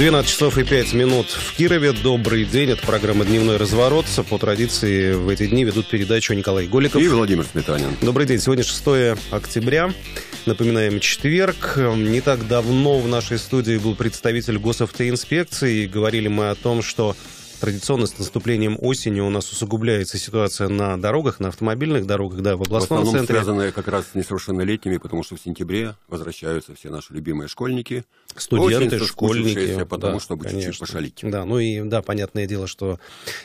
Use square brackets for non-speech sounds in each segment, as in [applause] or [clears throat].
12 часов и 5 минут в Кирове. Добрый день. Это программа «Дневной разворот». По традиции в эти дни ведут передачу Николай Голиков. И Владимир Сметанин. Добрый день. Сегодня 6 октября. Напоминаем, четверг. Не так давно в нашей студии был представитель госавтоинспекции. И говорили мы о том, что Традиционно с наступлением осени у нас усугубляется ситуация на дорогах, на автомобильных дорогах, да, в областном в основном центре. связанная как раз с несовершеннолетними, потому что в сентябре возвращаются все наши любимые школьники. Студенты, Осень, школьники. Потому да, чтобы чуть-чуть пошалить. Да, ну и, да, понятное дело, что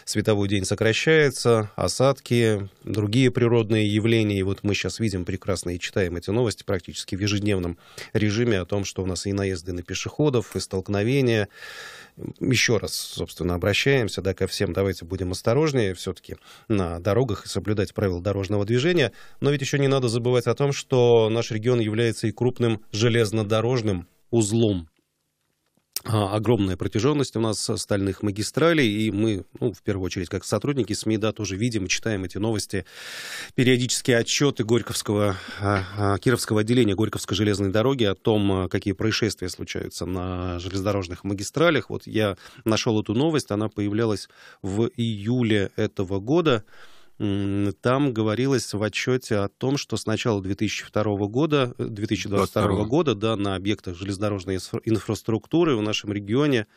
световой день сокращается, осадки, другие природные явления. И вот мы сейчас видим прекрасно и читаем эти новости практически в ежедневном режиме о том, что у нас и наезды на пешеходов, и столкновения, еще раз, собственно, обращаемся да, ко всем, давайте будем осторожнее все-таки на дорогах и соблюдать правила дорожного движения. Но ведь еще не надо забывать о том, что наш регион является и крупным железнодорожным узлом а, огромная протяженность у нас стальных магистралей, и мы, ну, в первую очередь, как сотрудники СМИ, да, тоже видим и читаем эти новости, периодические отчеты Горьковского, а, а, Кировского отделения Горьковской железной дороги о том, какие происшествия случаются на железнодорожных магистралях. Вот я нашел эту новость, она появлялась в июле этого года там говорилось в отчете о том, что с начала 2002 года, 2022 э, 22. года да, на объектах железнодорожной инфраструктуры в нашем регионе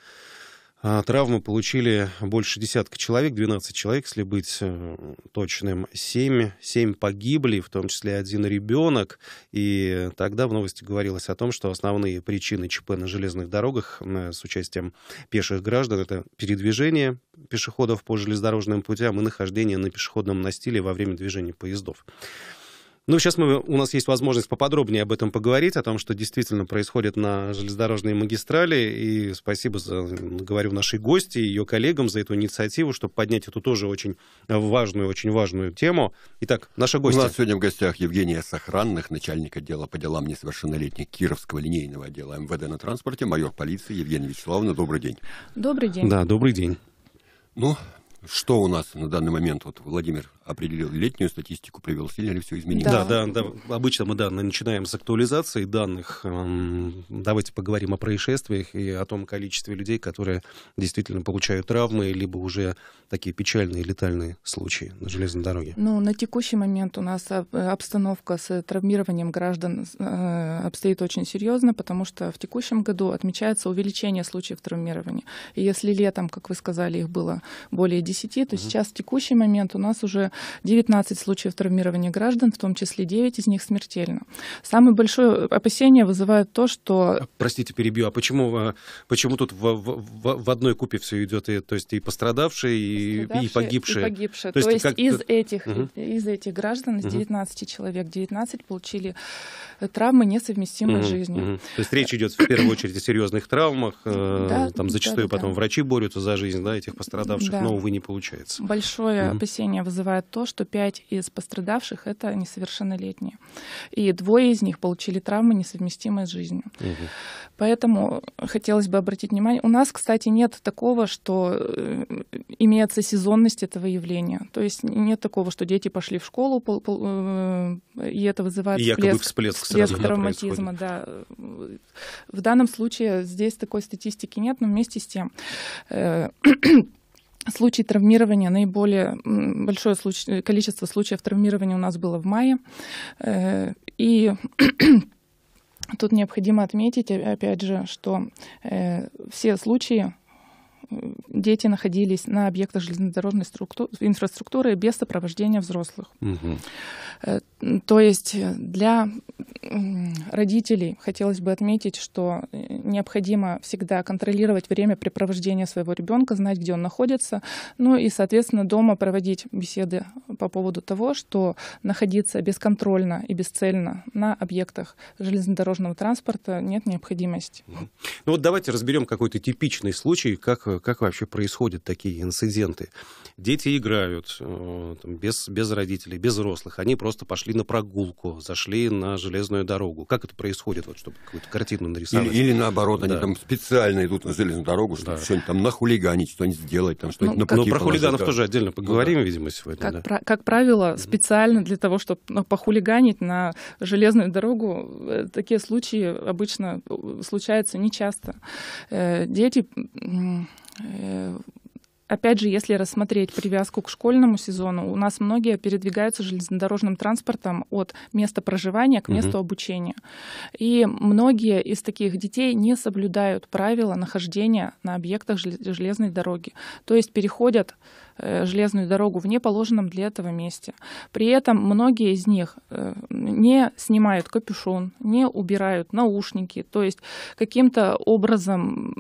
а Травмы получили больше десятка человек, 12 человек, если быть э, точным, 7, 7 погибли, в том числе один ребенок. И тогда в новости говорилось о том, что основные причины ЧП на железных дорогах э, с участием пеших граждан — это передвижение пешеходов по железнодорожным путям и нахождение на пешеходном настиле во время движения поездов. Ну, сейчас мы, у нас есть возможность поподробнее об этом поговорить, о том, что действительно происходит на железнодорожной магистрали. И спасибо, за, говорю, нашей гости и ее коллегам за эту инициативу, чтобы поднять эту тоже очень важную, очень важную тему. Итак, наша гостья. У нас сегодня в гостях Евгения Сохранных, начальник отдела по делам несовершеннолетних Кировского линейного отдела МВД на транспорте, майор полиции Евгения Вячеславовна. Добрый день. Добрый день. Да, добрый день. Ну, что у нас на данный момент? Вот Владимир определил летнюю статистику, привел, сильно ли все изменилось. Да, да, да. Обычно мы да, начинаем с актуализации данных. Эм, давайте поговорим о происшествиях и о том количестве людей, которые действительно получают травмы, либо уже такие печальные летальные случаи на железной дороге. Ну, на текущий момент у нас обстановка с травмированием граждан э, обстоит очень серьезно, потому что в текущем году отмечается увеличение случаев травмирования. И если летом, как вы сказали, их было более 10, то угу. сейчас в текущий момент у нас уже 19 случаев травмирования граждан, в том числе 9 из них смертельно. Самое большое опасение вызывает то, что... А, простите, перебью, а почему, а, почему тут в, в, в одной купе все идет, и, то есть и пострадавшие, и, пострадавшие, и погибшие? И погибшие. То, то есть, как... из, этих, угу. из этих граждан, из 19 угу. человек, 19 получили э, травмы, несовместимые угу. с жизнью. Угу. То есть э, речь идет в первую очередь о серьезных травмах, э, да, там зачастую да, да, потом да. врачи борются за жизнь да, этих пострадавших, да. но, увы, не получается. Большое угу. опасение вызывает то, что пять из пострадавших — это несовершеннолетние. И двое из них получили травмы, несовместимые с жизнью. Угу. Поэтому хотелось бы обратить внимание. У нас, кстати, нет такого, что э, имеется сезонность этого явления. То есть нет такого, что дети пошли в школу, э, и это вызывает и якобы всплеск, всплеск травматизма. Да, да. В данном случае здесь такой статистики нет, но вместе с тем э, Случаи травмирования, наиболее большое случ... количество случаев травмирования у нас было в мае. Э, и [clears throat] тут необходимо отметить, опять же, что э, все случаи дети находились на объектах железнодорожной структуры, инфраструктуры без сопровождения взрослых. Э, то есть э, для родителей хотелось бы отметить, что э, необходимо всегда контролировать время препровождения своего ребенка, знать, где он находится, ну и, соответственно, дома проводить беседы по поводу того, что находиться бесконтрольно и бесцельно на объектах железнодорожного транспорта нет необходимости. Ну вот давайте разберем какой-то типичный случай, как Э, как вообще происходят такие инциденты. Дети играют э, там, без, без родителей, без взрослых. Они просто пошли на прогулку, зашли на железную дорогу. Как это происходит, вот, чтобы какую-то картину нарисовать? Или, или наоборот, да. они там специально идут на железную дорогу, чтобы да. что-нибудь там нахулиганить, что-нибудь сделать, там что-нибудь ну, на пути Ну, про хулиганов да. тоже отдельно поговорим, ну, да. видимо, сегодня. Как, да. про, как правило, mm-hmm. специально для того, чтобы ну, похулиганить на железную дорогу, э, такие случаи обычно случаются нечасто. Дети Э, опять же, если рассмотреть привязку к школьному сезону, у нас многие передвигаются железнодорожным транспортом от места проживания к месту угу. обучения. И многие из таких детей не соблюдают правила нахождения на объектах железной дороги. То есть переходят э, железную дорогу в неположенном для этого месте. При этом многие из них э, не снимают капюшон, не убирают наушники, то есть каким-то образом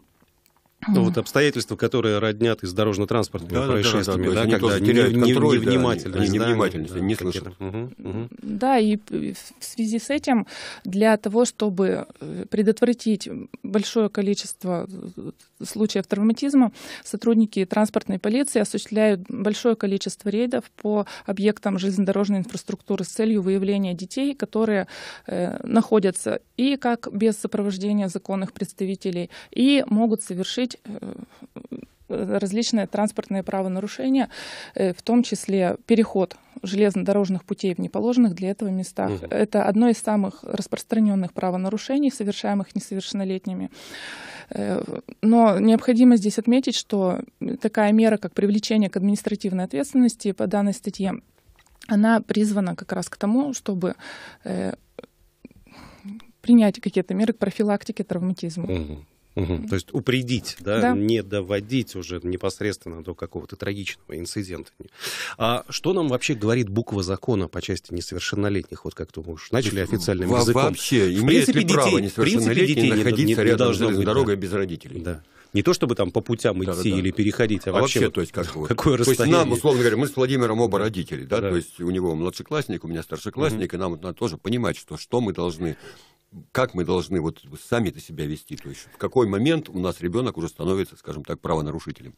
ну, вот обстоятельства, которые роднят из дорожно-транспортными да, происшествиями, да, да, да, да, когда теряют не, контроль, невнимательность. Да, невнимательность, да, не слышат. Угу, угу. Да, и в связи с этим для того, чтобы э, предотвратить большое количество э, случаев травматизма сотрудники транспортной полиции осуществляют большое количество рейдов по объектам железнодорожной инфраструктуры с целью выявления детей, которые э, находятся и как без сопровождения законных представителей, и могут совершить э, различные транспортные правонарушения, э, в том числе переход железнодорожных путей в неположенных для этого местах. Угу. Это одно из самых распространенных правонарушений, совершаемых несовершеннолетними. Э, но необходимо здесь отметить, что такая мера, как привлечение к административной ответственности по данной статье, она призвана как раз к тому, чтобы э, принять какие-то меры к профилактике травматизма. Угу. Угу. То есть упредить, да, да, не доводить уже непосредственно до какого-то трагичного инцидента. А что нам вообще говорит буква закона по части несовершеннолетних? Вот как ты можешь, начали официальным языком. Вообще, в имеет принципе, ли право детей, право несовершеннолетний детей находиться не, не, рядом с быть, дорогой да. без родителей? Да. Не то чтобы там по путям идти да, да. или переходить, а, а вообще, вообще то есть как вот, какое расстояние. То есть нам, условно говоря, мы с Владимиром оба родители, да, да. то есть у него младшеклассник, у меня старшеклассник, угу. и нам вот надо тоже понимать, что что мы должны как мы должны вот сами-то себя вести? То есть в какой момент у нас ребенок уже становится, скажем так, правонарушителем?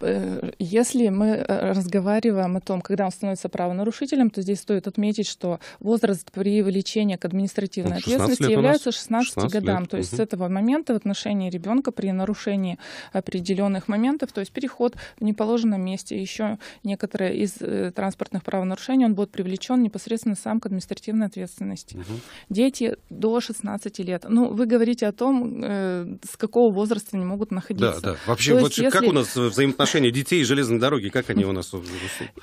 Э, если мы э, разговариваем о том, когда он становится правонарушителем, то здесь стоит отметить, что возраст привлечения к административной ответственности является 16, 16 годам. Лет. То есть угу. с этого момента в отношении ребенка при нарушении определенных моментов, то есть переход в неположенном месте, еще некоторые из э, транспортных правонарушений, он будет привлечен непосредственно сам к административной ответственности. Угу. Дети до 16 лет. Ну, вы говорите о том, с какого возраста они могут находиться. Да, да. Вообще, то вот есть, как у нас взаимодействие отношению детей и железной дороги, как они у нас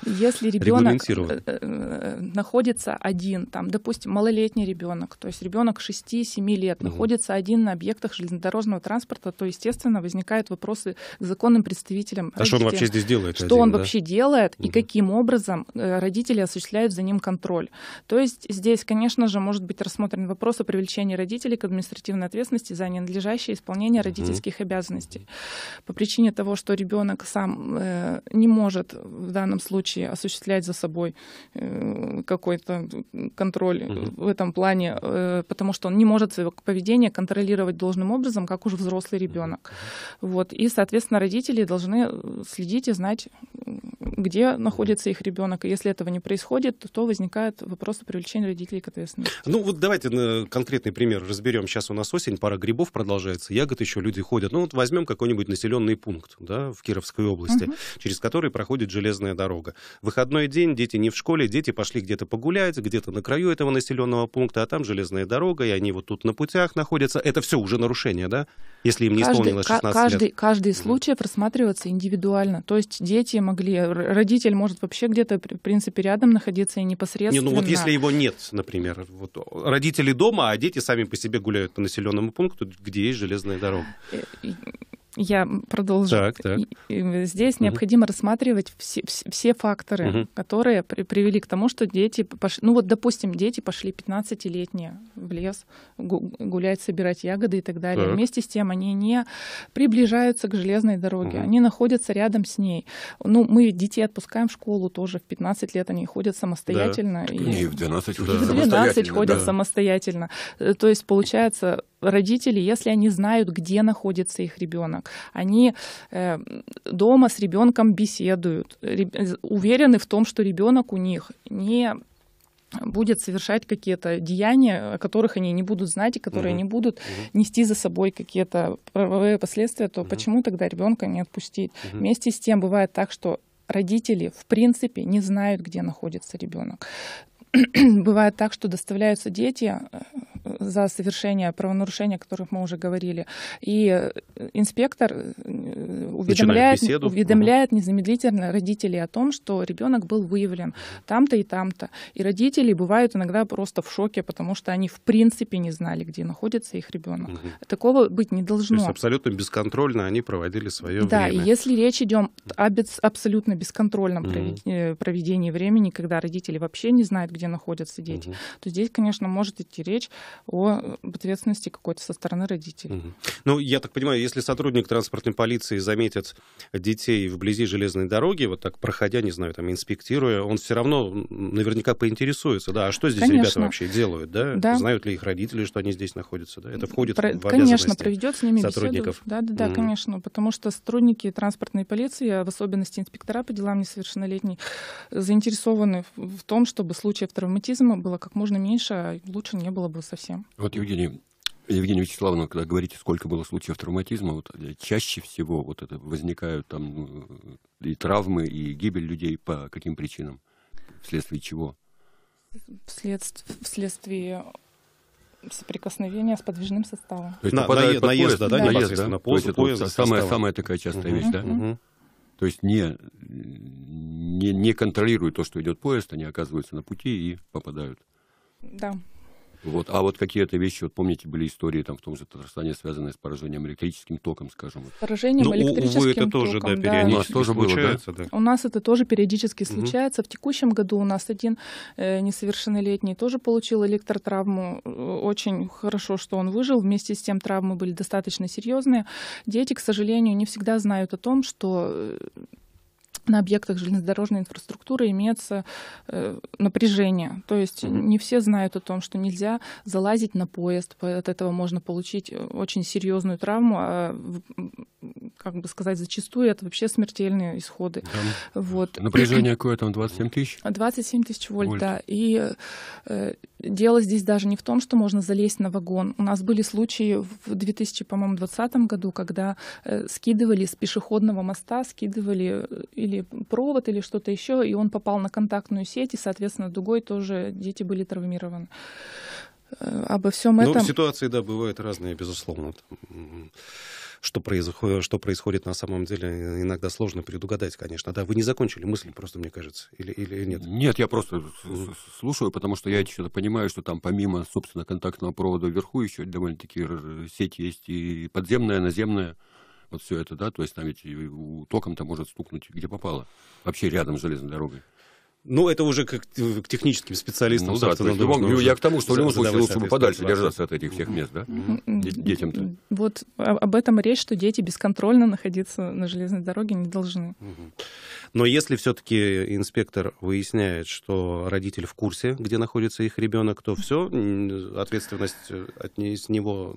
Если ребенок э, э, находится один, там, допустим, малолетний ребенок, то есть ребенок 6-7 лет находится один на объектах железнодорожного транспорта, то, естественно, возникают вопросы к законным представителям. А что он вообще здесь делает? Что он вообще делает и каким образом э, родители осуществляют за ним контроль. То есть здесь, конечно же, может быть рассмотрен вопрос о привлечении родителей к административной ответственности за ненадлежащее исполнение родительских обязанностей. По причине того, что ребенок сам э, не может в данном случае осуществлять за собой э, какой-то контроль mm-hmm. в этом плане, э, потому что он не может свое поведение контролировать должным образом, как уже взрослый ребенок. Mm-hmm. Вот. И, соответственно, родители должны следить и знать, где находится их ребенок. И если этого не происходит, то возникает вопрос о привлечении родителей к ответственности. Ну вот давайте на э, конкретный пример разберем. Сейчас у нас осень, пара грибов продолжается, ягод еще люди ходят. Ну вот возьмем какой-нибудь населенный пункт да, в Кировской области, угу. через который проходит железная дорога. Выходной день, дети не в школе, дети пошли где-то погулять, где-то на краю этого населенного пункта, а там железная дорога, и они вот тут на путях находятся. Это все уже нарушение, да? Если им не каждый, исполнилось 16 каждый, лет. Каждый случай угу. просматривается индивидуально. То есть дети могли родитель может вообще где-то, в принципе, рядом находиться и непосредственно... Не, ну вот если его нет, например, вот родители дома, а дети сами по себе гуляют по населенному пункту, где есть железная дорога. Э, я продолжу. Так, так. Здесь угу. необходимо рассматривать все, все факторы, угу. которые при, привели к тому, что дети пошли... Ну вот, допустим, дети пошли 15-летние в лес гулять, собирать ягоды и так далее. Так. Вместе с тем они не приближаются к железной дороге, угу. они находятся рядом с ней. Ну, мы детей отпускаем в школу тоже. В 15 лет они ходят самостоятельно. Да. И... и в 12 ходят да. В 12 ходят да. самостоятельно. Э, то есть, получается, родители, если они знают, где находится их ребенок, они э, дома с ребенком беседуют, уверены в том, что ребенок у них не будет совершать какие-то деяния, о которых они не будут знать и которые угу. не будут угу. нести за собой какие-то правовые последствия, то угу. почему тогда ребенка не отпустить? Угу. Вместе с тем бывает так, что родители в принципе не знают, где находится ребенок. [clears throat] Бывает так, что доставляются дети э, за совершение правонарушения, о которых мы уже говорили. И э, инспектор э, уведомляет, уведомляет незамедлительно родителей о том, что ребенок был выявлен там-то и там-то. И родители бывают иногда просто в шоке, потому что они в принципе не знали, где находится их ребенок. Угу. Такого быть не должно. То есть абсолютно бесконтрольно они проводили свое да, время. Да, если речь идет о абсолютно бесконтрольном угу. проведении времени, когда родители вообще не знают, где находятся дети, угу. то здесь, конечно, может идти речь о ответственности какой-то со стороны родителей. Угу. Ну, я так понимаю, если сотрудник транспортной полиции заметит детей вблизи железной дороги, вот так проходя, не знаю, там, инспектируя, он все равно наверняка поинтересуется, да, а что здесь Конечно. ребята вообще делают, да? да? Знают ли их родители, что они здесь находятся, да? Это входит Про... в Конечно, проведет с ними сотрудников. беседу. Да, да, да, угу. конечно, потому что сотрудники транспортной полиции, а в особенности инспектора по делам несовершеннолетних, заинтересованы в том, чтобы случаев травматизма было как можно меньше, а лучше не было бы совсем совсем. Вот, Евгений, Евгений Вячеславовна, когда говорите, сколько было случаев травматизма, вот, э, чаще всего вот это возникают там ну, и травмы, и гибель людей по каким причинам? Вследствие чего? Вследствие, вследствие соприкосновения с подвижным составом. То есть на, наезд, под наезд, поезд, да, да, наезд, да? полосу, То есть поезда, это самая, самая такая частая угу, вещь, да? Угу. То есть не, не, не контролируют то, что идет поезд, они оказываются на пути и попадают. Да, вот. А вот какие-то вещи, вот помните, были истории там в том же Татарстане, связанные с поражением электрическим током, скажем. С поражением ну, электрическим увы, это тоже, током, да, да. У нас тоже было, да? да. У нас это тоже периодически случается. В текущем году у нас один э, несовершеннолетний тоже получил электротравму. Э, очень хорошо, что он выжил. Вместе с тем травмы были достаточно серьезные. Дети, к сожалению, не всегда знают о том, что э, на объектах железнодорожной инфраструктуры имеется э, напряжение. То есть не все знают о том, что нельзя залазить на поезд, от этого можно получить э, очень серьезную травму, а, как бы сказать, зачастую это вообще смертельные исходы. Да. Ну, вот. Напряжение какое там, 27 тысяч? 27 [clears throat] тысяч вольт, вольт, да. И э, дело здесь даже не в том, что можно залезть на вагон. У нас были случаи в 2020 году, когда э, скидывали с пешеходного моста, скидывали э, или или провод, или что-то еще, и он попал на контактную сеть, и, соответственно, дугой тоже дети были травмированы. Э, обо всем ну, этом... Ну, ситуации, да, бывают разные, безусловно. Что происходит, что происходит на самом деле, иногда сложно предугадать, конечно. Да, вы не закончили мысль, просто мне кажется, или, или нет? Нет, я просто слушаю, потому что я что-то понимаю, что там помимо, собственно, контактного провода вверху еще довольно-таки сеть есть и подземная, наземная вот все это, да, то есть там ведь током-то может стукнуть где попало, вообще рядом с железной дорогой. Ну, это уже как к техническим специалистам. Ну, да, то есть, вам, ну, я к тому, что в любом случае лучше бы подальше держаться от этих всех мест, да? Детям-то. Вот а, об этом речь, что дети бесконтрольно находиться на железной дороге не должны. Угу. Но если все-таки инспектор выясняет, что родитель в курсе, где находится их ребенок, то все, ответственность э, от не, с него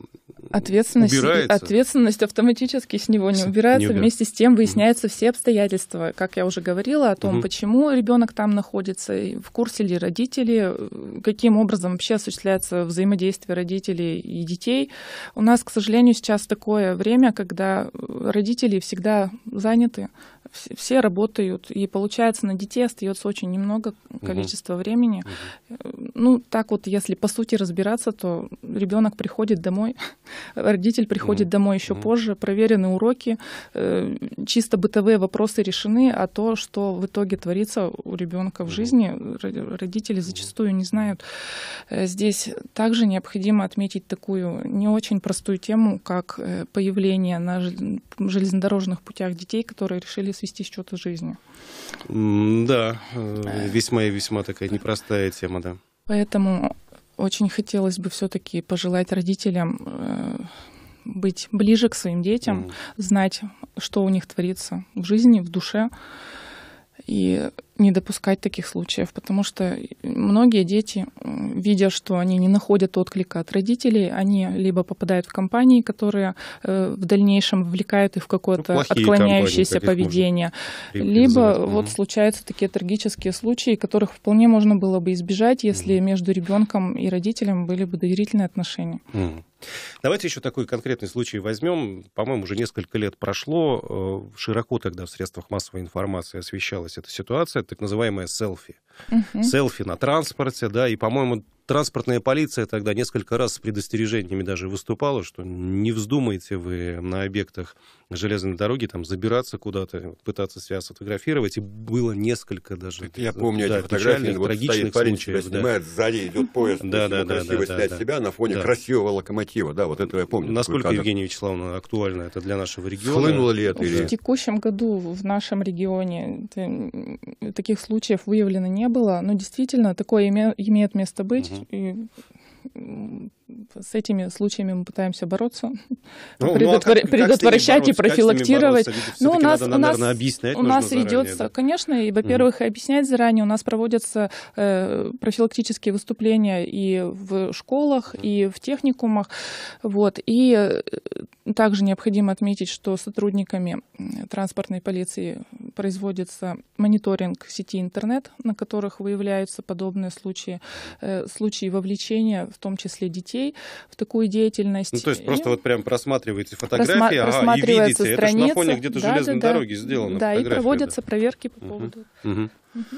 ответственность, убирается. Ответственность автоматически с него не убирается. Не Вместе с тем выясняются mm все обстоятельства. Как я уже говорила о том, mm почему ребенок там находится, в курсе ли родители, э, каким образом вообще осуществляется взаимодействие родителей и детей. У нас, к сожалению, сейчас такое время, когда э, родители всегда заняты, все работают, и получается на детей остается очень немного количества угу. времени. Угу. Ну, так вот, если по сути разбираться, то ребенок приходит домой, [laughs] родитель приходит угу. домой еще угу. позже, проверены уроки, э, чисто бытовые вопросы решены, а то, что в итоге творится у ребенка в угу. жизни, родители зачастую не знают. Э, здесь также необходимо отметить такую не очень простую тему, как э, появление на железнодорожных путях детей, которые решили свести с чего-то жизни. Да, э, э. весьма и весьма такая непростая тема, да. Поэтому очень хотелось бы все-таки пожелать родителям э, быть ближе к своим детям, mm. знать, что у них творится в жизни, в душе. И не допускать таких случаев, потому что многие дети, видя, что они не находят отклика от родителей, они либо попадают в компании, которые э, в дальнейшем вовлекают их в какое-то ну, отклоняющееся компании, поведение, либо вот случаются такие трагические случаи, которых вполне можно было бы избежать, если угу. между ребенком и родителем были бы доверительные отношения. Угу. Давайте еще такой конкретный случай возьмем. По-моему, уже несколько лет прошло. Э, широко тогда в средствах массовой информации освещалась эта ситуация так называемое селфи. Селфи на транспорте, да, и, по-моему, транспортная полиция тогда несколько раз с предостережениями даже выступала, что не вздумайте вы на объектах железной дороге, там, забираться куда-то, пытаться себя фотографировать, И было несколько даже... Я помню да, эти фотографии, вот трагичных стоит парень, случаев, тебя да. сзади идет поезд, [laughs] да, да, красиво снять себя на фоне красивого локомотива. Да, вот это я помню. Насколько, Евгений Вячеславовна, актуально это для нашего региона? Хлынуло ли это? Или... В текущем году в нашем регионе таких случаев выявлено не было, но действительно такое имеет место быть. И с этими случаями мы пытаемся бороться, ну, предотвор... ну, а как, предотвращать как и профилактировать. Но ну, у нас, надо, у нас, наверное, у нас ведется, да? конечно, и, во-первых, угу. объяснять заранее. У нас проводятся э, профилактические выступления и в школах, угу. и в техникумах. Вот. И э, также необходимо отметить, что сотрудниками транспортной полиции производится мониторинг сети интернет, на которых выявляются подобные случаи, э, случаи вовлечения в том числе детей, в такую деятельность. Ну, то есть и... просто вот прям просматриваете фотографии, Просма- ага, просматривается и видите, страница, это же на фоне где-то да, железной да, дороги да, сделано. Да, и проводятся да. проверки по поводу. Угу. Угу. Угу.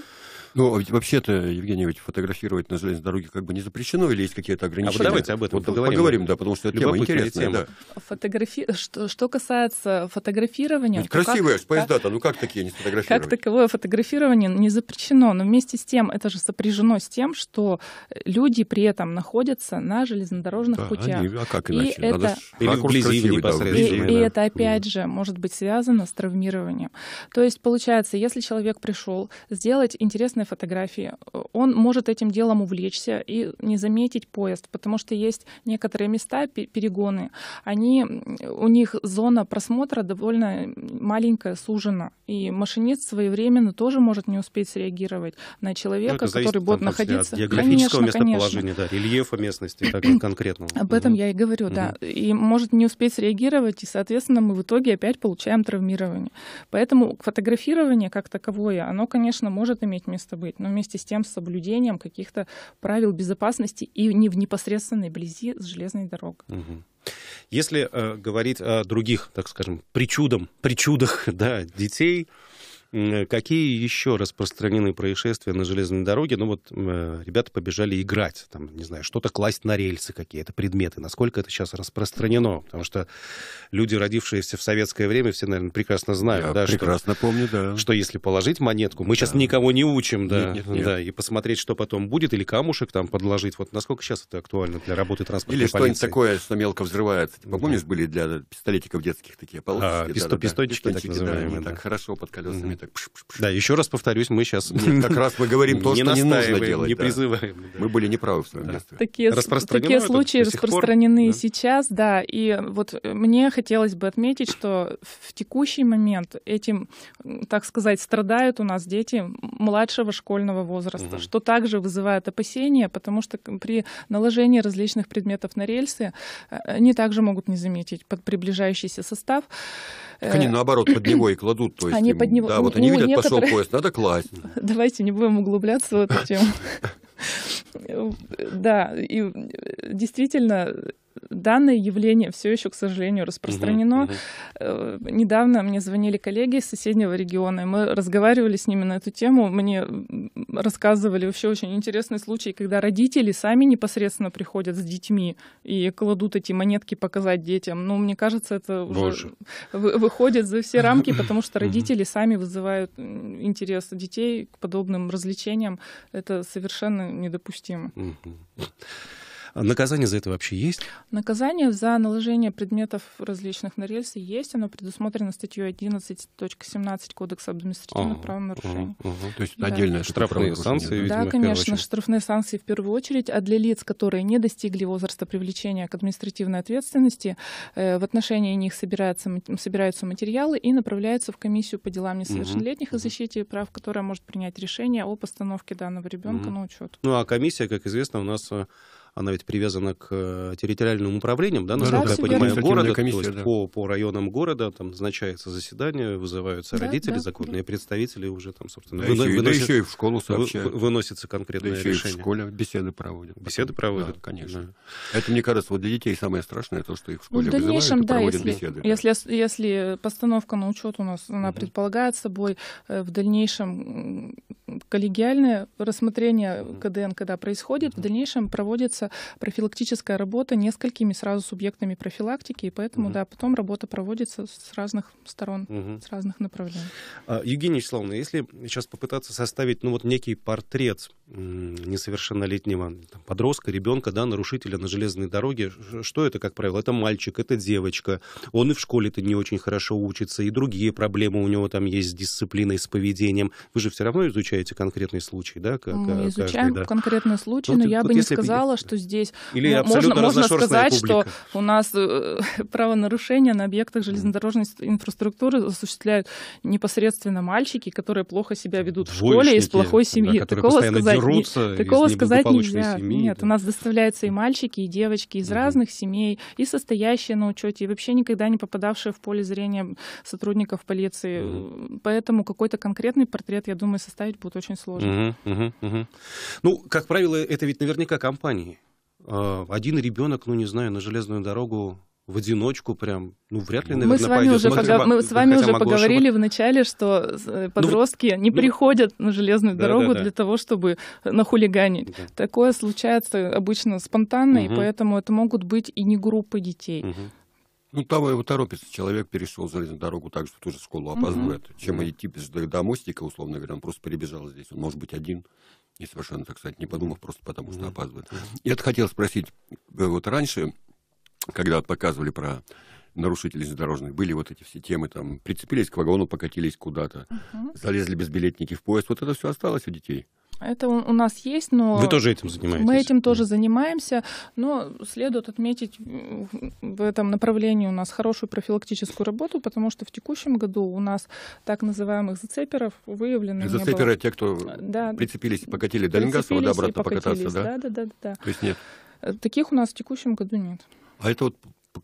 Ну, вообще-то, Евгений, ведь фотографировать на железной дороге как бы не запрещено, или есть какие-то ограничения? А вот давайте об этом вот, поговорим. Поговорим, да, потому что это тема интересная. Тема. Да. Фотографи... Что, что касается фотографирования... Ведь красивые, как... поезда-то, ну как такие не сфотографировать? Как таковое фотографирование не запрещено, но вместе с тем это же сопряжено с тем, что люди при этом находятся на железнодорожных да, путях. Они, а как иначе? И Надо это... Или вблизи непосредственно. Да, и, это, опять же, может быть связано с травмированием. То есть, получается, если человек пришел сделать интересный интересные фотографии, он может этим делом увлечься и не заметить поезд, потому что есть некоторые места, перегоны, они, у них зона просмотра довольно маленькая, сужена, и машинист своевременно тоже может не успеть среагировать на человека, ну, который будет находиться... От географического конечно, местоположения, конечно. да, рельефа местности так, конкретного. Об этом угу. я и говорю, угу. да. И может не успеть среагировать, и, соответственно, мы в итоге опять получаем травмирование. Поэтому фотографирование как таковое, оно, конечно, может иметь место место быть, но вместе с тем с соблюдением каких-то правил безопасности и не в непосредственной близи с железной дорогой. Угу. Если э, говорить о других, так скажем, причудам, причудах [laughs] да, детей, Какие еще распространенные происшествия на железной дороге? Ну вот ребята побежали играть, там, не знаю, что-то класть на рельсы какие-то предметы. Насколько это сейчас распространено? Потому что люди, родившиеся в советское время, все, наверное, прекрасно знают. Я да, прекрасно что, помню, да. Что если положить монетку, мы да. сейчас никого не учим, да, нет, нет, нет. да, и посмотреть, что потом будет, или камушек там подложить. Вот насколько сейчас это актуально для работы транспортной или полиции? Или что-нибудь такое, что мелко взрывается. Типа, помнишь, были для пистолетиков детских такие а, полосочки? А, да, пистолетики, да, пистолетики, так называемые. Да. так хорошо под колесами так... Да, еще раз повторюсь, мы сейчас... [laughs] как раз мы говорим то, что не нужно делать. Не призываем. Мы были неправы в своем детстве. Такие случаи распространены сейчас, да. И вот мне хотелось бы отметить, что в текущий момент этим, так сказать, страдают у нас дети младшего школьного возраста, что также вызывает опасения, потому что при наложении различных предметов на рельсы э, они также могут не заметить под приближающийся состав. Так они э, наоборот под него и кладут. То есть, они им, под него... Да, вот ну, они видят, некоторые... пошел поезд, надо класть. [laughs] Давайте не будем углубляться в эту тему. [laughs] Да, и э, действительно, данное явление все еще, к сожалению, распространено. Угу, угу. Недавно мне звонили коллеги из соседнего региона, и мы разговаривали с ними на эту тему. Мне рассказывали вообще очень интересный случай, когда родители сами непосредственно приходят с детьми и кладут эти монетки показать детям. Ну, мне кажется, это Боже. уже выходит за все рамки, потому что родители сами вызывают интерес детей к подобным развлечениям. Это совершенно недопустимо. А наказание за это вообще есть? Наказание за наложение предметов различных на рельсы есть. Оно предусмотрено статьей 11.17 Кодекса административных ага, правонарушений. Ага, ага. То есть да. отдельные штрафные санкции, видимо, Да, конечно, штрафные санкции в первую очередь. А для лиц, которые не достигли возраста привлечения к административной ответственности, э, в отношении них собираются, собираются материалы и направляются в комиссию по делам несовершеннолетних угу. и защите прав, которая может принять решение о постановке данного ребенка угу. на учет. Ну а комиссия, как известно, у нас э, она ведь привязана к э, территориальным управлениям, да, насколько да, я понимаю, города, комиссия, то есть да. по, по районам города там назначается заседание, вызываются да, родители, да, законные да. представители уже там, собственно, да, выно- еще, выносят, да еще и в школу сообщают. Вы, выносится конкретное да, еще решение. И в школе беседы проводят. Беседы проводят? Да, конечно. Да. Это, мне кажется, вот для детей самое страшное, то, что их в школе ну, в дальнейшем, вызывают и проводят если, беседы. Если, если постановка на учет у нас, она угу. предполагает собой э, в дальнейшем коллегиальное рассмотрение угу. КДН, когда происходит, угу. в дальнейшем проводится профилактическая работа несколькими сразу субъектами профилактики, и поэтому, угу. да, потом работа проводится с разных сторон, угу. с разных направлений. А, Евгения Вячеславовна, если сейчас попытаться составить, ну вот некий портрет несовершеннолетнего там, подростка, ребенка, да, нарушителя на железной дороге, что это, как правило? Это мальчик, это девочка, он и в школе-то не очень хорошо учится, и другие проблемы у него там есть с дисциплиной, с поведением. Вы же все равно изучаете конкретный случай, да? Как, Мы изучаем каждый, да? конкретный случай, но, но я вот бы не сказала, что что здесь Или можно, можно сказать, публика. что у нас э, [laughs] правонарушения на объектах железнодорожной инфраструктуры осуществляют непосредственно мальчики, которые плохо себя ведут в школе из плохой семьи. Да, такого сказать, дерутся, не, такого сказать нельзя. Семьи, Нет, да. у нас доставляются и мальчики, и девочки из угу. разных семей, и состоящие на учете, и вообще никогда не попадавшие в поле зрения сотрудников полиции. Угу. Поэтому какой-то конкретный портрет, я думаю, составить будет очень сложно. Угу, угу, угу. Ну, как правило, это ведь наверняка компании. Э, один ребенок, ну не знаю, на железную дорогу в одиночку прям, ну, вряд ли, наверное, ну, мы с вами пойдет. Уже пога... Мы с вами уже поговорили ошибаться. в начале, что э, ну, подростки ну, не ну, приходят на железную да, дорогу да, да. для того, чтобы нахулиганить. Да. Такое случается обычно спонтанно, угу. и поэтому это могут быть и не группы детей. Угу. Ну, того его торопится. Человек перешел железную дорогу так, что тоже школу опаздывает. Угу. Чем угу. идти без до условно говоря, он просто перебежал здесь. Он может быть один. И совершенно, так сказать, не подумав, просто потому что опаздывает. Я хотел спросить, э, вот раньше, когда показывали про нарушителей железнодорожных, были вот эти все темы, там, прицепились к вагону, покатились куда-то, угу. залезли билетники в поезд, вот это все осталось у детей? Это у нас есть, но... Вы тоже этим занимаетесь? Мы этим тоже занимаемся, но следует отметить в этом направлении у нас хорошую профилактическую работу, потому что в текущем году у нас так называемых зацеперов выявлено Зацеперы те, кто э, да, прицепились и покатили до Ленинградского, да, обратно покататься, да? Да, да, да, да. То есть нет? Э, таких у нас в текущем году нет. А это вот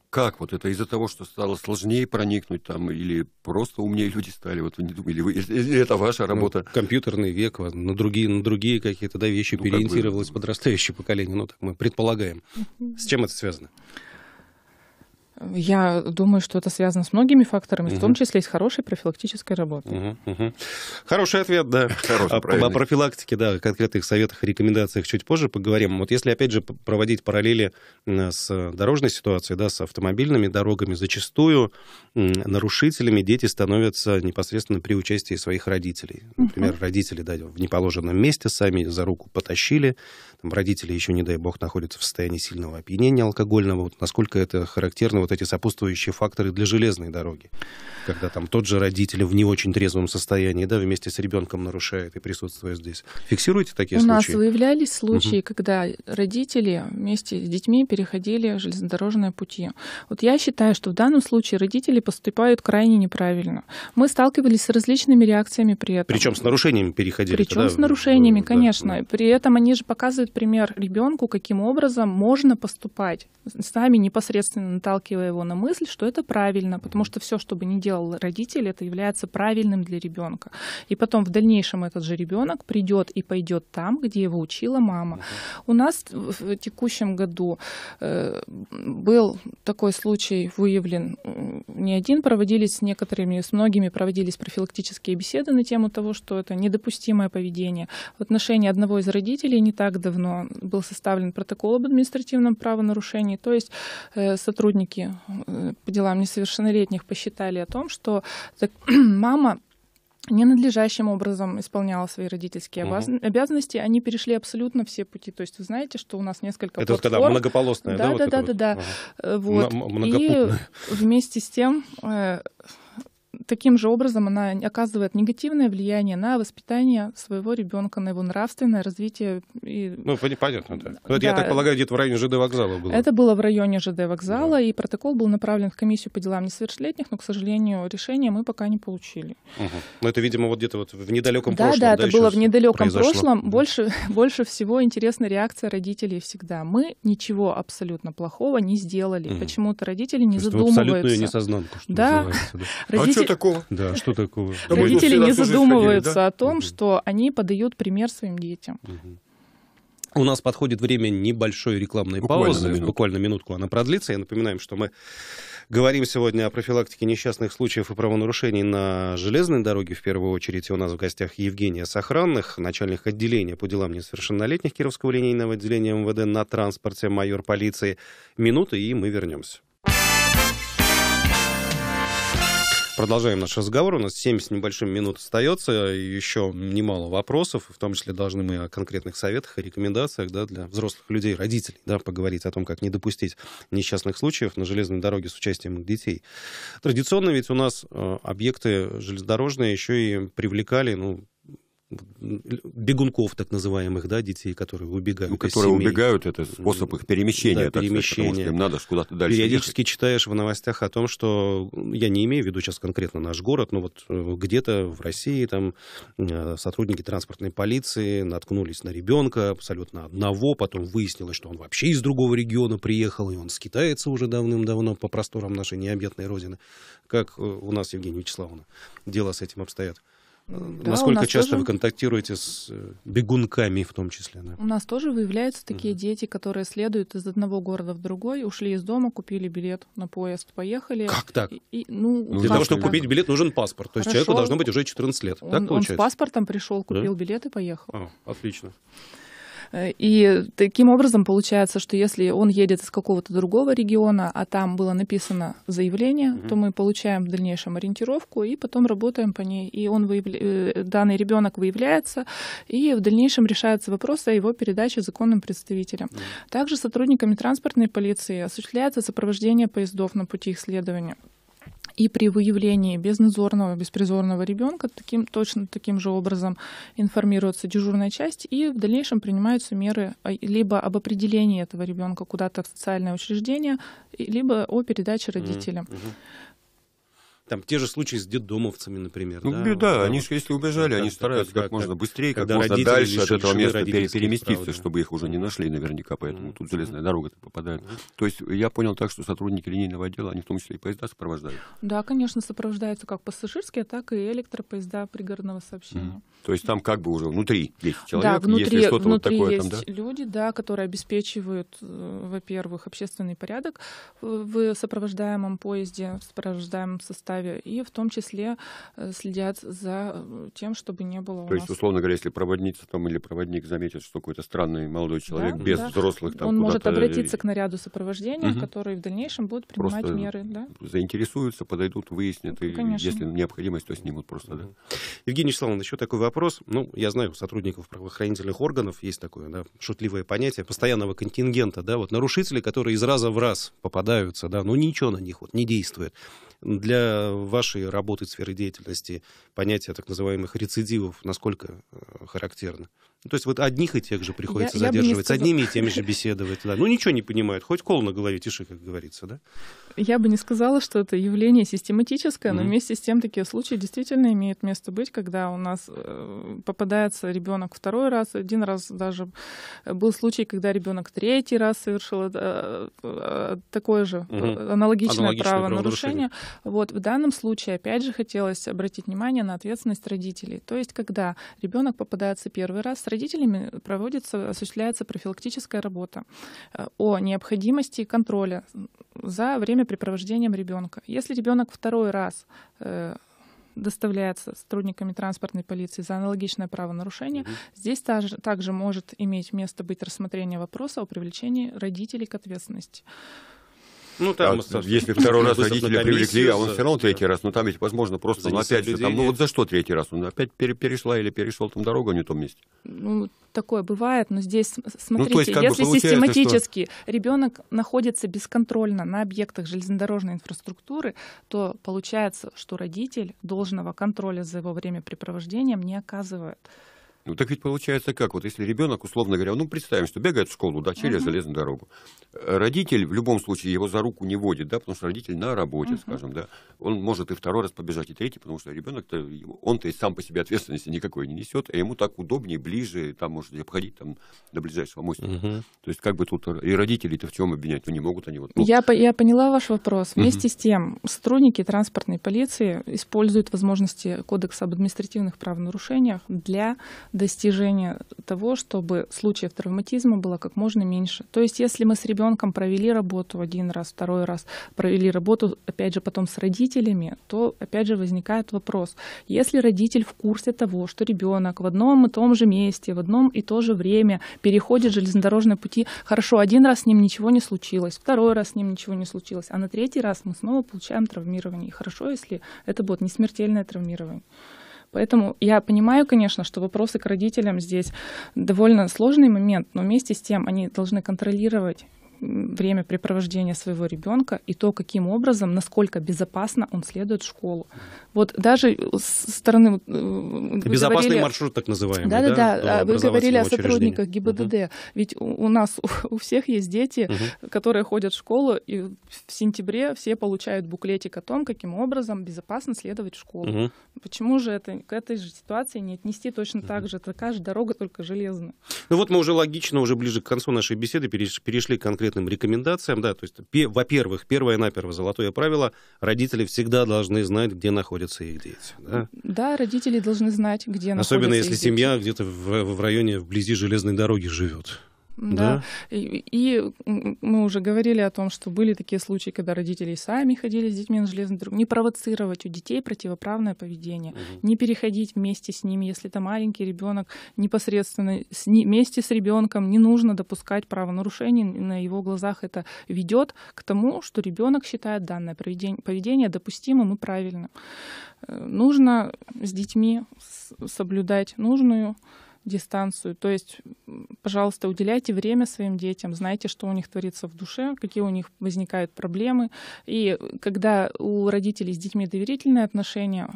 как вот это из-за того, что стало сложнее проникнуть там, или просто умнее люди стали, вот вы не думали, или это ваша ну, работа? Ну, компьютерный век, на другие, на другие какие-то да, вещи ну, переориентировалось как бы... подрастающее поколение, ну так мы предполагаем. С чем это связано? Я думаю, что это связано с многими факторами, угу. в том числе и с хорошей профилактической работой. Угу, угу. Хороший ответ, да. Хороший, о, профилактике, да, конкретных советах и рекомендациях чуть позже поговорим. Вот если, опять же, проводить параллели с дорожной ситуацией, да, с автомобильными дорогами, зачастую нарушителями дети становятся непосредственно при участии своих родителей. Например, угу. родители да, в неположенном месте сами за руку потащили, там, родители еще, не дай бог, находятся в состоянии сильного опьянения алкогольного. Вот насколько это характерно вот эти сопутствующие факторы для железной дороги, когда там тот же родитель в не очень трезвом состоянии, да, вместе с ребенком нарушает и присутствует здесь. Фиксируете такие У случаи? У нас выявлялись случаи, угу. когда родители вместе с детьми переходили железнодорожные пути. Вот я считаю, что в данном случае родители поступают крайне неправильно. Мы сталкивались с различными реакциями при этом. Причем с нарушениями переходили. Причем да? с нарушениями, да, конечно. Да. При этом они же показывают пример ребенку, каким образом можно поступать. Сами непосредственно наталкиваются наталкивая его на мысль, что это правильно, потому что все, что бы ни делал родитель, это является правильным для ребенка. И потом в дальнейшем этот же ребенок придет и пойдет там, где его учила мама. У нас в текущем году э, был такой случай выявлен не один, проводились с некоторыми, с многими проводились профилактические беседы на тему того, что это недопустимое поведение. В отношении одного из родителей не так давно был составлен протокол об административном правонарушении, то есть э, сотрудники Э, по делам несовершеннолетних посчитали о том, что так, [clears throat] мама ненадлежащим образом исполняла свои родительские угу. обязанности, они перешли абсолютно все пути. То есть вы знаете, что у нас несколько Это платформ. вот когда многополосная, да? Да, вот да, да, вот. да, да. Ага. Вот. и вместе с тем э, таким же образом она оказывает негативное влияние на воспитание своего ребенка, на его нравственное развитие. И... Ну, понятно, да. Но ну, да. я так полагаю, где-то в районе ЖД вокзала было. Это было в районе ЖД вокзала, да. и протокол был направлен в комиссию по делам несовершеннолетних, но, к сожалению, решение мы пока не получили. Угу. Ну, но это, видимо, вот где-то вот в недалеком да, прошлом. Да, да, это было в недалеком произошло. прошлом. Больше, [laughs] больше всего интересна реакция родителей всегда. Мы ничего абсолютно плохого не сделали. Угу. Почему-то родители не То задумываются. Абсолютную несознанку, что да. называется. Да. [laughs] Родители такого? Да, что такого? Родители а не задумываются о том, что они подают пример своим детям. У нас подходит время небольшой рекламной паузы. Буквально минутку она продлится. Я напоминаю, что мы говорим сегодня о профилактике несчастных случаев и правонарушений на железной дороге. В первую очередь у нас в гостях Евгения Сохранных, начальник отделения по делам несовершеннолетних Кировского линейного отделения МВД на транспорте, майор полиции. Минуты, и мы вернемся. Продолжаем наш разговор. У нас 7 с небольшим минут остается. Еще немало вопросов. В том числе должны мы о конкретных советах и рекомендациях да, для взрослых людей, родителей, да, поговорить о том, как не допустить несчастных случаев на железной дороге с участием детей. Традиционно ведь у нас э, объекты железнодорожные еще и привлекали, ну, бегунков, так называемых, да, детей, которые убегают. Ну, которые семей. убегают, это способ их перемещения. Да, так перемещения. Сказать, потому что им надо куда-то дальше. Периодически ехать. читаешь в новостях о том, что я не имею в виду сейчас конкретно наш город, но вот э, где-то в России там э, сотрудники транспортной полиции наткнулись на ребенка абсолютно одного, потом выяснилось, что он вообще из другого региона приехал, и он с скитается уже давным-давно по просторам нашей необъятной родины. Как э, у нас, Евгения Вячеславовна, Дело с этим обстоят? Да, Насколько часто тоже... вы контактируете с э, бегунками в том числе? Да? У нас тоже выявляются такие угу. дети, которые следуют из одного города в другой, ушли из дома, купили билет на поезд, поехали. Как так? И, и, ну, ну, для того, чтобы так. купить билет, нужен паспорт. То есть Хорошо. человеку должно быть уже 14 лет. Он, так получается? он с паспортом пришел, купил да? билет и поехал. А, отлично. Э, и таким образом получается, что если он едет из какого-то другого региона, а там было написано заявление, mm-hmm. то мы получаем в дальнейшем ориентировку и потом работаем по ней. И он выявля... Э, данный ребенок выявляется, и в дальнейшем решается вопрос о его передаче законным представителям. Mm-hmm. Также сотрудниками транспортной полиции осуществляется сопровождение поездов на пути их следования. И при выявлении безнадзорного, беспризорного ребенка таким, точно таким же образом информируется дежурная часть, и в дальнейшем принимаются меры а, либо об определении этого ребенка куда-то в социальное учреждение, либо о передаче родителям. Mm-hmm. Там те же случаи с детдомовцами, например. Ну, да, да они же, если убежали, как, они стараются как, как можно быстрее, как можно дальше от этого места переместиться, права, чтобы их уже не нашли наверняка, поэтому mm-hmm. тут железная дорога попадает. Mm-hmm. То есть я понял так, что сотрудники линейного отдела, они в том числе и поезда сопровождают? Да, конечно, сопровождаются как пассажирские, так и электропоезда пригородного сообщения. Mm-hmm. То есть там как бы уже внутри есть человек, да, внутри, если что-то внутри вот такое есть там, да? люди, да, которые обеспечивают, э, во-первых, общественный порядок в сопровождаемом поезде, в сопровождаемом составе составе, и в том числе э, следят за э, тем, чтобы не было... То нас... есть, условно говоря, если проводница там или проводник заметит, что какой-то странный молодой человек да, без да. взрослых... Там, Он может э, обратиться к наряду сопровождения, угу. который в дальнейшем будет принимать просто меры. Да? Заинтересуются, подойдут, выяснят, ну, и, конечно. если необходимость, то снимут просто. Да. Евгений Вячеславович, еще такой вопрос. Ну, я знаю, у сотрудников правоохранительных органов есть такое да, шутливое понятие постоянного контингента. Да, вот нарушители, которые из раза в раз попадаются, да, но ничего на них вот не действует для вашей работы, сферы деятельности понятие так называемых рецидивов насколько э, характерно? Ну, то есть вот одних и тех же приходится я, задерживать, я сказала... с одними и теми же беседовать. Да. Ну, ничего не понимают, хоть кол на голове тиши, как говорится, да? Я бы не сказала, что это явление систематическое, mm-hmm. но вместе с тем такие случаи действительно имеют место быть, когда у нас э, попадается ребенок второй раз, один раз даже был случай, когда ребенок третий раз совершил э, э, такое же mm-hmm. аналогичное, аналогичное правонарушение. Вот в данном случае опять же хотелось обратить внимание на ответственность родителей. То есть, когда ребенок попадается первый раз, родителями проводится, осуществляется профилактическая работа э, о необходимости контроля за время времяпрепровождением ребенка. Если ребенок второй раз э, доставляется сотрудниками транспортной полиции за аналогичное правонарушение, угу. здесь также, также может иметь место быть рассмотрение вопроса о привлечении родителей к ответственности. Ну, там, а, Саша, если второй раз родители привлекли, а он все равно третий раз, но ну, там ведь, возможно, просто он опять же, там, ну вот за что третий раз? Он опять перешла или перешел там дорогу не в том месте? Ну, такое бывает, но здесь, ну, смотрите, ну, есть, если систематически что... ребенок находится бесконтрольно на объектах железнодорожной инфраструктуры, то получается, что родитель должного контроля за его времяпрепровождением не оказывает. Ну так ведь получается как? Вот если ребенок, условно говоря, ну представим, что бегает в школу, да, через угу. железную дорогу. Э, родитель в любом случае его за руку не водит, да, потому что родитель на работе, угу. скажем, да. Он может и второй раз побежать, и третий, потому что ребенок-то, он-то и сам по себе ответственности никакой не несет, а ему так удобнее, ближе, там, может, обходить там до ближайшего мостика. Угу. То есть как бы тут и родители то в чем обвинять? Ну не могут они вот. Ну. Я, я поняла ваш вопрос. Вместе угу. с тем, сотрудники транспортной полиции используют возможности Кодекса об административных правонарушениях для достижение того, чтобы случаев травматизма было как можно меньше. То есть, если мы с ребенком провели работу один раз, второй раз, провели работу, опять же, потом с родителями, то опять же возникает вопрос, если родитель в курсе того, что ребенок в одном и том же месте, в одном и то же время переходит железнодорожные пути, хорошо, один раз с ним ничего не случилось, второй раз с ним ничего не случилось, а на третий раз мы снова получаем травмирование. И хорошо, если это будет не смертельное травмирование. Поэтому я понимаю, конечно, что вопросы к родителям здесь довольно сложный момент, но вместе с тем они должны контролировать времяпрепровождения своего ребенка и то, каким образом, насколько безопасно он следует в школу. Вот даже с стороны... Э, Безопасный говорили... маршрут, так называемый. Да-да-да, а вы говорили о сотрудниках ГИБДД. Угу. Ведь у, у нас, [laughs] у всех есть дети, угу. которые ходят в школу, и в сентябре все получают буклетик о том, каким образом безопасно следовать в школу. Угу. Почему же это, к этой же ситуации не отнести точно угу. так же? Такая же дорога, только железная. Ну вот мы уже логично, уже ближе к концу нашей беседы перешли, к конкретно конкретным рекомендациям, да, то есть, во-первых, первое наперво золотое правило, родители всегда должны знать, где находятся их дети. Да, да родители должны знать, где Особенно находятся Особенно если семья где-то в, в районе, вблизи железной дороги живет. Да. да. И, и мы уже говорили о том, что были такие случаи, когда родители сами ходили с детьми на железный дорогу. Не провоцировать у детей противоправное поведение, угу. не переходить вместе с ними, если это маленький ребенок, непосредственно с, не, вместе с ребенком не нужно допускать правонарушений на его глазах. Это ведет к тому, что ребенок считает данное поведение, поведение допустимым и правильным. Э, нужно с детьми соблюдать нужную дистанцию. То есть, пожалуйста, уделяйте время своим детям, знайте, что у них творится в душе, какие у них возникают проблемы. И когда у родителей с детьми доверительные отношения,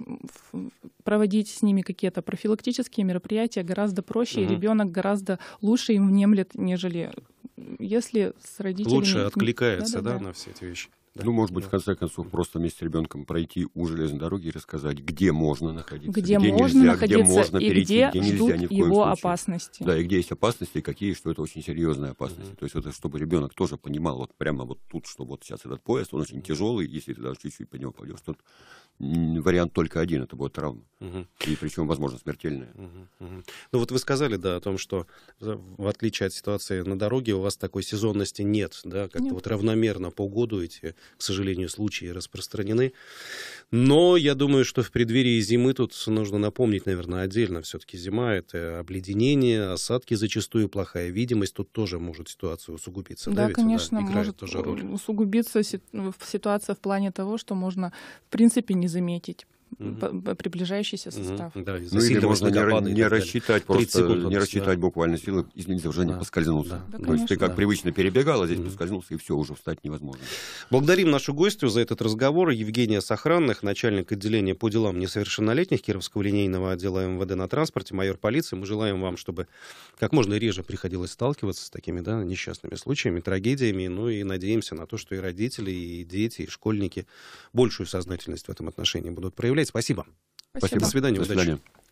э, проводить с ними какие-то профилактические мероприятия гораздо проще, угу. и ребенок гораздо лучше им внемлет, нежели если с родителями... Лучше откликается, да, да, да, на все эти вещи. Да, ну, может быть, да. в конце концов, просто вместе с ребенком пройти у железной дороги и рассказать, где можно находиться, где, где можно нельзя, находиться, где можно и где, где нельзя ни в коем его случае. опасности. Да, и где есть опасности, и какие, что это очень серьезные опасности. Mm-hmm. То есть это чтобы ребенок тоже понимал вот прямо вот тут, что вот сейчас этот поезд, он очень mm-hmm. тяжелый, если ты даже чуть-чуть по нему пойдешь, тут вариант только один, это будет травма. Угу. И причем, возможно, смертельная. Угу, угу. Ну вот вы сказали, да, о том, что в отличие от ситуации на дороге у вас такой сезонности нет, да, как-то вот равномерно по году эти к сожалению, случаи распространены. Но я думаю, что в преддверии зимы тут нужно напомнить, наверное, отдельно. Все-таки зима — это обледенение, осадки зачастую, плохая видимость. Тут тоже может ситуация усугубиться. Да, да конечно, играет может тоже роль. усугубиться ситуация в плане того, что можно, в принципе, не заметить угу. приближающийся состав. Угу. Да, ну или можно не, не рассчитать просто, секунд, не рассчитать да. буквально силы, извините, уже да. не поскользнулся. Да. Да, То есть ты как да. привычно перебегала, здесь угу. поскользнулся, и все, уже встать невозможно. Благодарим нашу гостью за этот разговор. Евгения Сохранных, начальник отделения по делам несовершеннолетних Кировского линейного отдела МВД на транспорте, майор полиции. Мы желаем вам, чтобы как можно реже приходилось сталкиваться с такими да, несчастными случаями, трагедиями, ну и надеемся на то, что и родители, и дети, и школьники большую сознательность в этом отношении будут проявлять Сопротивляй, спасибо. Спасибо. До свидания. До свидания. Удачи.